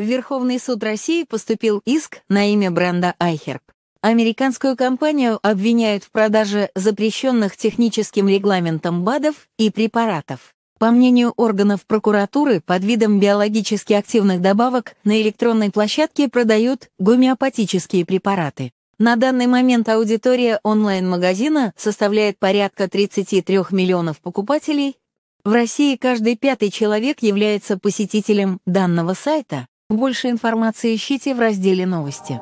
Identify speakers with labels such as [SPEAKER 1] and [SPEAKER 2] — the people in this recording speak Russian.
[SPEAKER 1] В Верховный суд России поступил иск на имя бренда Айхерб. Американскую компанию обвиняют в продаже запрещенных техническим регламентом БАДов и препаратов. По мнению органов прокуратуры, под видом биологически активных добавок на электронной площадке продают гомеопатические препараты. На данный момент аудитория онлайн-магазина составляет порядка 33 миллионов покупателей. В России каждый пятый человек является посетителем данного сайта, больше информации ищите в разделе «Новости».